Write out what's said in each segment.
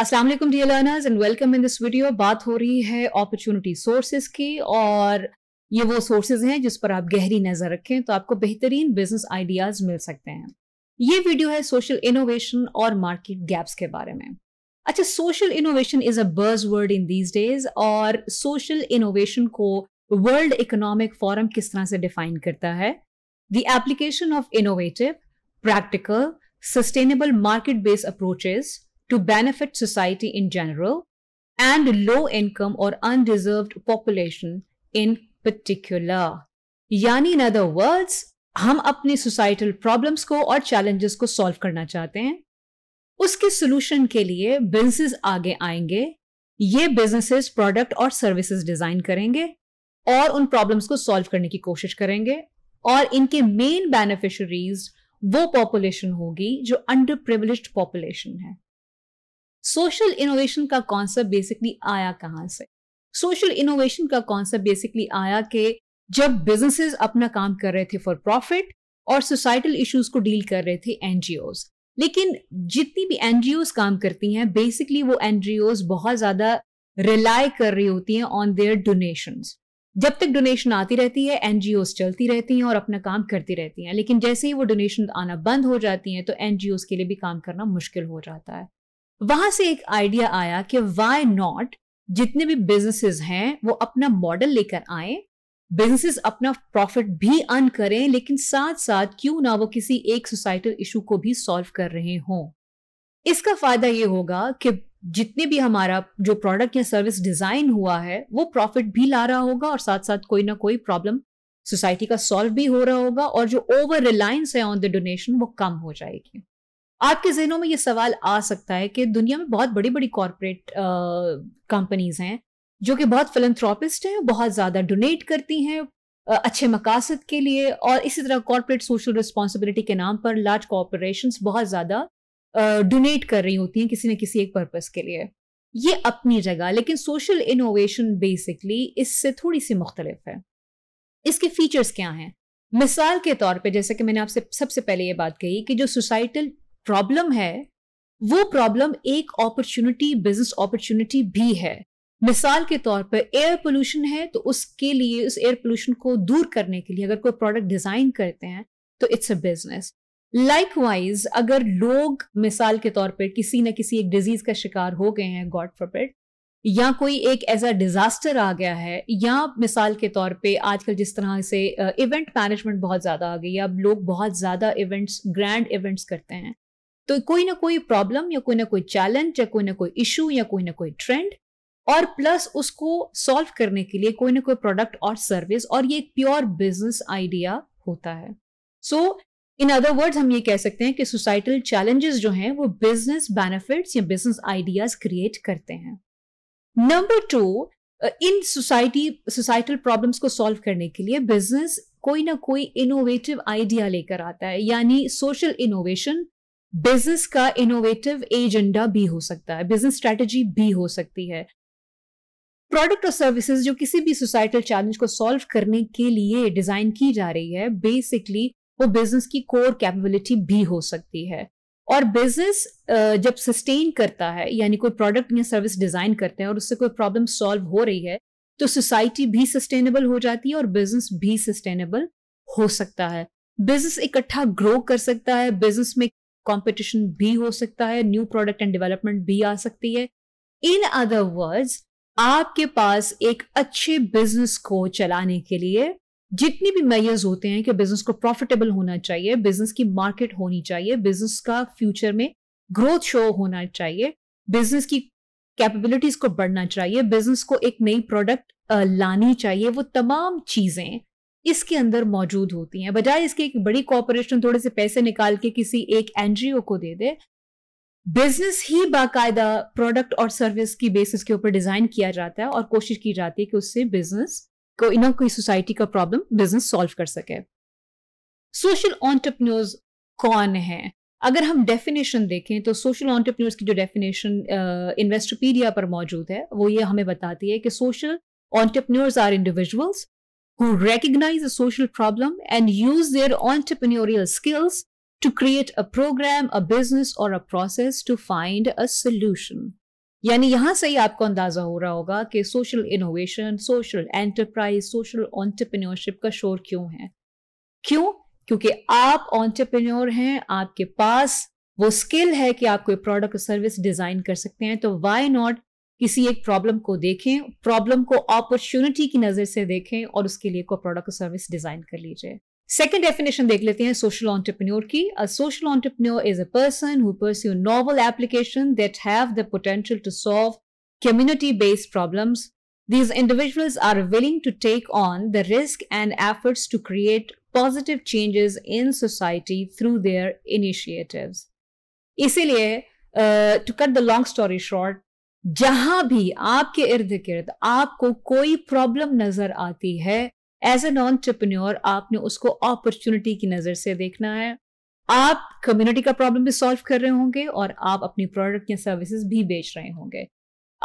Aslam dear learners and welcome in this video बात हो रही है अपॉर्चुनिटी सोर्सेज की और ये वो सोर्सेज हैं जिस पर आप गहरी नज़र रखें तो आपको बेहतरीन बिजनेस आइडियाज मिल सकते हैं ये वीडियो है सोशल इनोवेशन और मार्केट गैप्स के बारे में अच्छा social innovation is a buzzword in these days और सोशल इनोवेशन को वर्ल्ड इकोनॉमिक फोरम किस तरह से डिफाइन करता है the application of innovative practical sustainable market based approaches to benefit society in general and low income or undeserved population in particular. यानी in other words हम अपनी societal problems को और चैलेंजेस को सॉल्व करना चाहते हैं उसके सोल्यूशन के लिए बिजनेसेस आगे आएंगे ये बिजनेसेस प्रोडक्ट और सर्विसेज डिजाइन करेंगे और उन प्रॉब्लम्स को सॉल्व करने की कोशिश करेंगे और इनके मेन बेनिफिशरीज वो पॉपुलेशन होगी जो अंडर प्रिविलेज पॉपुलेशन है सोशल इनोवेशन का कॉन्सेप्ट बेसिकली आया कहाँ से सोशल इनोवेशन का कॉन्सेप्ट बेसिकली आया कि जब बिजनेसेस अपना काम कर रहे थे फॉर प्रॉफिट और सोसाइटल इश्यूज को डील कर रहे थे एनजीओज लेकिन जितनी भी एनजीओज काम करती हैं बेसिकली वो एनजीओज बहुत ज्यादा रिलाई कर रही होती हैं ऑन देयर डोनेशन जब तक डोनेशन आती रहती है एनजीओज चलती रहती हैं और अपना काम करती रहती हैं लेकिन जैसे ही वो डोनेशन आना बंद हो जाती हैं तो एनजीओज के लिए भी काम करना मुश्किल हो जाता है वहां से एक आइडिया आया कि वाई नॉट जितने भी बिजनेसेस हैं वो अपना मॉडल लेकर आए बिजनेसेस अपना प्रॉफिट भी अर्न करें लेकिन साथ साथ क्यों ना वो किसी एक सोसाइटल इशू को भी सॉल्व कर रहे हों इसका फायदा ये होगा कि जितने भी हमारा जो प्रोडक्ट या सर्विस डिजाइन हुआ है वो प्रॉफिट भी ला रहा होगा और साथ साथ कोई ना कोई प्रॉब्लम सोसाइटी का सॉल्व भी हो रहा होगा और जो ओवर रिलायंस है ऑन द डोनेशन वो कम हो जाएगी आपके जहनों में ये सवाल आ सकता है कि दुनिया में बहुत बड़ी बड़ी कॉरपोरेट कंपनीज हैं जो कि बहुत फिलंथ्रॉपिस्ट हैं बहुत ज़्यादा डोनेट करती हैं अच्छे मकासद के लिए और इसी तरह कॉरपोरेट सोशल रिस्पॉन्सिबिलिटी के नाम पर लार्ज कॉरपोरेशन बहुत ज़्यादा डोनेट कर रही होती हैं किसी न किसी एक पर्पज़ के लिए ये अपनी जगह लेकिन सोशल इनोवेशन बेसिकली इससे थोड़ी सी मुख्तलिफ है इसके फीचर्स क्या हैं मिसाल के तौर पे जैसे कि मैंने आपसे सबसे पहले ये बात कही कि जो सोसाइटल प्रॉब्लम है वो प्रॉब्लम एक अपॉर्चुनिटी बिजनेस अपॉर्चुनिटी भी है मिसाल के तौर पर एयर पोल्यूशन है तो उसके लिए उस एयर पोल्यूशन को दूर करने के लिए अगर कोई प्रोडक्ट डिजाइन करते हैं तो इट्स अ बिजनेस लाइकवाइज अगर लोग मिसाल के तौर पर किसी न किसी एक डिजीज का शिकार हो गए हैं गॉड फॉरबिड या कोई एक एज अ डिजास्टर आ गया है या मिसाल के तौर पे आजकल जिस तरह से इवेंट मैनेजमेंट बहुत ज़्यादा आ गई है अब लोग बहुत ज़्यादा इवेंट्स ग्रैंड इवेंट्स करते हैं तो कोई ना कोई प्रॉब्लम या कोई ना कोई चैलेंज या कोई ना कोई इशू या कोई ना कोई ट्रेंड और प्लस उसको सॉल्व करने के लिए कोई ना कोई प्रोडक्ट और सर्विस और ये एक प्योर बिजनेस आइडिया होता है सो इन अदर वर्ड्स हम ये कह सकते हैं कि सोसाइटल चैलेंजेस जो हैं वो बिजनेस बेनिफिट्स या बिजनेस आइडियाज क्रिएट करते हैं number two in society societal problems को सॉल्व करने के लिए बिजनेस कोई ना कोई इनोवेटिव आइडिया लेकर आता है यानी सोशल इनोवेशन बिजनेस का इनोवेटिव एजेंडा भी हो सकता है बिजनेस स्ट्रेटजी भी हो सकती है प्रोडक्ट और सर्विसेज जो किसी भी सोसाइटल चैलेंज को सॉल्व करने के लिए डिजाइन की जा रही है बेसिकली वो बिजनेस की कोर कैपेबिलिटी भी हो सकती है और बिजनेस जब सस्टेन करता है यानी कोई प्रोडक्ट या सर्विस डिजाइन करते हैं और उससे कोई प्रॉब्लम सॉल्व हो रही है तो सोसाइटी भी सस्टेनेबल हो जाती है और बिजनेस भी सस्टेनेबल हो सकता है बिजनेस इकट्ठा ग्रो कर सकता है बिजनेस में कॉम्पिटिशन भी हो सकता है न्यू प्रोडक्ट एंड डेवलपमेंट भी आ सकती है इन अदर वर्ड्स आपके पास एक अच्छे बिजनेस को चलाने के लिए जितनी भी मैयर्स होते हैं कि बिजनेस को प्रॉफिटेबल होना चाहिए बिजनेस की मार्केट होनी चाहिए बिजनेस का फ्यूचर में ग्रोथ शो होना चाहिए बिजनेस की कैपेबिलिटीज को बढ़ना चाहिए बिजनेस को एक नई प्रोडक्ट लानी चाहिए वो तमाम चीजें इसके अंदर मौजूद होती हैं बजाय इसके एक बड़ी कॉपोरेशन थोड़े से पैसे निकाल के किसी एक एनजीओ को दे दे बिजनेस ही बाकायदा प्रोडक्ट और सर्विस की बेसिस के ऊपर डिजाइन किया जाता है और कोशिश की जाती है कि उससे बिजनेस को इन कोई सोसाइटी का प्रॉब्लम बिजनेस सॉल्व कर सके सोशल ऑन्टरप्रन्योर्स कौन है अगर हम डेफिनेशन देखें तो सोशल ऑन्टरप्रन्योर्स की जो डेफिनेशन इन्वेस्टोपीडिया पर मौजूद है वो ये हमें बताती है कि social entrepreneurs are individuals who recognize a social problem and use their entrepreneurial skills to create a program, a business, or a process to find a solution. यानी यहां से ही आपको अंदाजा हो रहा होगा कि social innovation social enterprise social entrepreneurship का शोर क्यों है क्यों क्योंकि आप ऑन्टरप्रेन्योर हैं आपके पास वो स्किल है कि आप कोई प्रोडक्ट सर्विस डिजाइन कर सकते हैं तो वाई नॉट किसी एक प्रॉब्लम को देखें प्रॉब्लम को अपॉर्चुनिटी की नजर से देखें और उसके लिए कोई प्रोडक्ट और सर्विस डिजाइन कर लीजिए सेकेंड डेफिनेशन देख लेते हैं सोशल ऑन्टरप्रन्योर की a social entrepreneur is a person who pursue novel application that have the potential to solve community based problem these individuals are willing to take on the risk and efforts to create positive changes in society through their initiative इसीलिए to cut the long story short जहां भी आपके इर्द गिर्द आपको कोई problem नजर आती है एज एन ऑन्टरप्रन्योर आपने उसको अपॉर्चुनिटी की नजर से देखना है आप कम्युनिटी का प्रॉब्लम भी सॉल्व कर रहे होंगे और आप अपनी प्रोडक्ट या सर्विसेज भी बेच रहे होंगे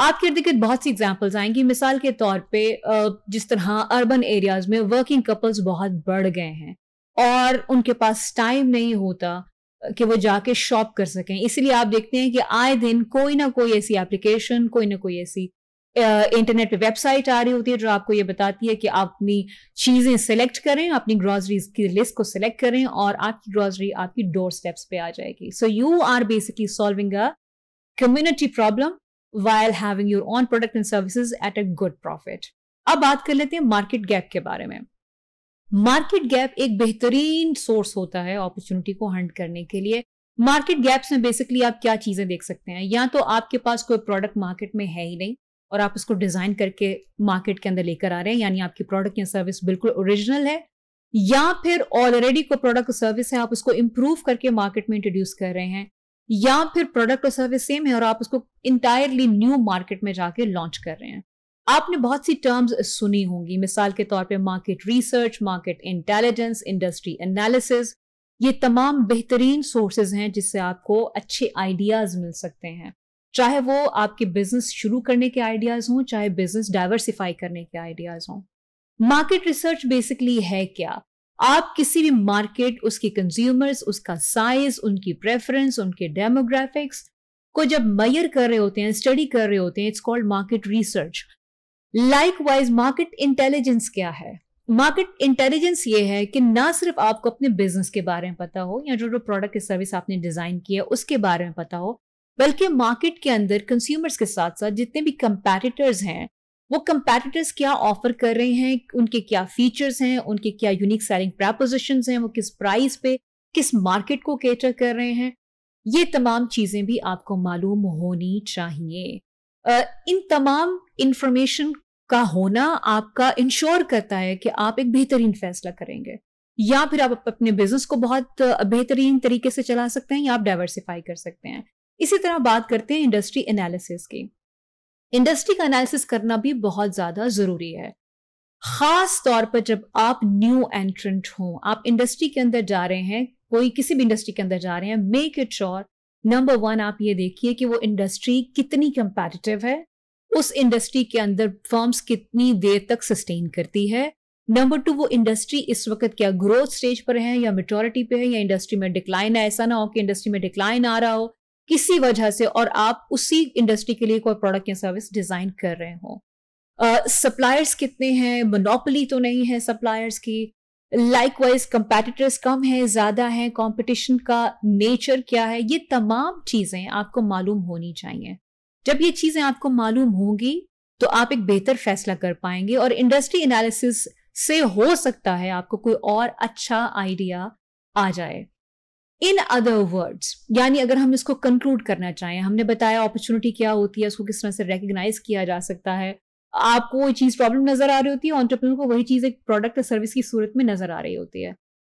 आपके इर्द गिर्द बहुत सी एग्जाम्पल्स आएंगी मिसाल के तौर पे जिस तरह अर्बन एरियाज में वर्किंग कपल्स बहुत बढ़ गए हैं और उनके पास टाइम नहीं होता कि वो जाके शॉप कर सकें इसलिए आप देखते हैं कि आए दिन कोई ना कोई ऐसी एप्लीकेशन कोई ना कोई ऐसी इंटरनेट पे वेबसाइट आ रही होती है जो आपको ये बताती है कि आप अपनी चीज़ें सेलेक्ट करें अपनी ग्रॉसरीज की लिस्ट को सेलेक्ट करें और आपकी ग्रॉसरी आपकी डोर स्टेप्स पे आ जाएगी so you are basically solving a community problem while having your own product and services at a good profit अब बात कर लेते हैं मार्केट गैप के बारे में मार्केट गैप एक बेहतरीन सोर्स होता है अपॉर्चुनिटी को हंट करने के लिए मार्केट गैप्स में बेसिकली आप क्या चीज़ें देख सकते हैं या तो आपके पास कोई प्रोडक्ट मार्केट में है ही नहीं और आप उसको डिज़ाइन करके मार्केट के अंदर लेकर आ रहे हैं यानी आपकी प्रोडक्ट या सर्विस बिल्कुल ओरिजिनल है या फिर ऑलरेडी कोई प्रोडक्ट सर्विस है आप उसको इम्प्रूव करके मार्केट में इंट्रोड्यूस कर रहे हैं या फिर प्रोडक्ट और सर्विस सेम है और आप उसको इंटायरली न्यू मार्केट में जाके लॉन्च कर रहे हैं आपने बहुत सी टर्म्स सुनी होंगी मिसाल के तौर पे market research market intelligence industry analysis ये तमाम बेहतरीन सोर्सेज हैं जिससे आपको अच्छे आइडियाज़ मिल सकते हैं चाहे वो आपके बिजनेस शुरू करने के आइडियाज़ हों चाहे बिजनेस डाइवर्सिफाई करने के आइडियाज़ हों मार्केट रिसर्च बेसिकली है क्या आप किसी भी मार्केट उसके कंज्यूमर्स उसका साइज उनकी प्रेफरेंस उनके डेमोग्राफिक्स को जब मैयर कर रहे होते हैं स्टडी कर रहे होते हैं it's called market research likewise market intelligence क्या है मार्केट इंटेलिजेंस ये है कि ना सिर्फ आपको अपने बिजनेस के बारे में पता हो या जो जो प्रोडक्ट की सर्विस आपने डिजाइन किया है उसके बारे में पता हो बल्कि मार्केट के अंदर कंज्यूमर्स के साथ साथ जितने भी कंपेटिटर्स हैं वो कंपेटिटर्स क्या ऑफर कर रहे हैं उनके क्या फीचर्स हैं उनके क्या यूनिक सेलिंग प्रपोजिशन हैं वो किस प्राइस पे किस मार्केट को कैटर कर रहे हैं ये तमाम चीज़ें भी आपको मालूम होनी चाहिए इन तमाम इंफॉर्मेशन का होना आपका इंश्योर करता है कि आप एक बेहतरीन फैसला करेंगे या फिर आप अपने बिजनेस को बहुत बेहतरीन तरीके से चला सकते हैं या आप डाइवर्सिफाई कर सकते हैं इसी तरह बात करते हैं इंडस्ट्री एनालिसिस की इंडस्ट्री का एनालिसिस करना भी बहुत ज़्यादा ज़रूरी है ख़ास तौर पर जब आप न्यू एंट्रेंट हों आप इंडस्ट्री के अंदर जा रहे हैं कोई किसी भी इंडस्ट्री के अंदर जा रहे हैं make it sure number one आप ये देखिए कि वो इंडस्ट्री कितनी कंपेटिटिव है उस इंडस्ट्री के अंदर फर्म्स कितनी देर तक सस्टेन करती है नंबर टू वो इंडस्ट्री इस वक्त क्या ग्रोथ स्टेज पर है या मेटोरिटी पे है या इंडस्ट्री में डिक्लाइन है ऐसा ना हो कि इंडस्ट्री में डिक्लाइन आ रहा हो किसी वजह से और आप उसी इंडस्ट्री के लिए कोई प्रोडक्ट या सर्विस डिजाइन कर रहे हो सप्लायर्स uh, कितने हैं मोनोपली तो नहीं है सप्लायर्स की लाइकवाइज कंपेटिटर्स कम है ज़्यादा है कंपटीशन का नेचर क्या है ये तमाम चीज़ें आपको मालूम होनी चाहिए जब ये चीज़ें आपको मालूम होंगी तो आप एक बेहतर फैसला कर पाएंगे और इंडस्ट्री एनालिसिस से हो सकता है आपको कोई और अच्छा आइडिया आ जाए इन अदर वर्ड्स यानी अगर हम इसको कंक्लूड करना चाहें हमने बताया अपॉर्चुनिटी क्या होती है उसको किस तरह से रिकग्नाइज किया जा सकता है आपको वो चीज़ प्रॉब्लम नज़र आ रही होती है ऑन्टरप्रनर को वही चीज़ एक प्रोडक्ट या सर्विस की सूरत में नज़र आ रही होती है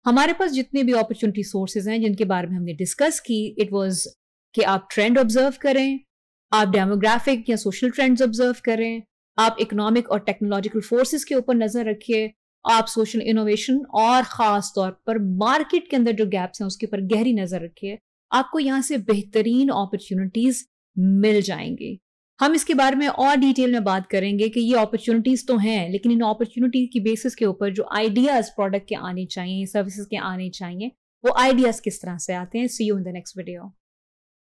हमारे पास जितने भी अपॉर्चुनिटी सोर्सेज हैं जिनके बारे में हमने डिस्कस की इट वॉज कि आप ट्रेंड ऑब्जर्व करें आप डेमोग्राफिक या सोशल ट्रेंड्स ऑब्जर्व करें आप इकोनॉमिक और टेक्नोलॉजिकल फोर्सेस के ऊपर नज़र रखिए आप सोशल इनोवेशन और ख़ास तौर पर मार्केट के अंदर जो गैप्स हैं उसके ऊपर गहरी नज़र रखिए आपको यहाँ से बेहतरीन अपॉर्चुनिटीज़ मिल जाएंगी हम इसके बारे में और डिटेल में बात करेंगे कि ये अपॉर्चुनिटीज़ तो हैं लेकिन इन अपॉर्चुनिटीज की बेसिस के ऊपर जो आइडियाज़ प्रोडक्ट के आने चाहिए सर्विसेज के आने चाहिए वो आइडियाज़ किस तरह से आते हैं see you in the next video